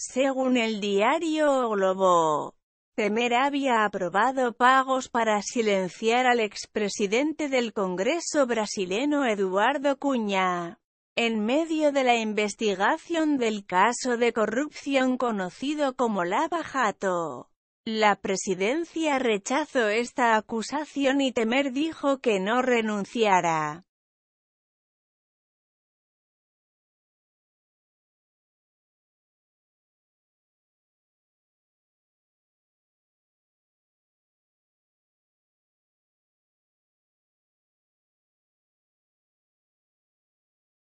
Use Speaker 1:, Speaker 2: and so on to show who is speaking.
Speaker 1: Según el diario Globo, Temer había aprobado pagos para silenciar al expresidente del Congreso brasileño Eduardo Cunha. En medio de la investigación del caso de corrupción conocido como Lava Jato, la presidencia rechazó esta acusación y Temer dijo que no renunciara.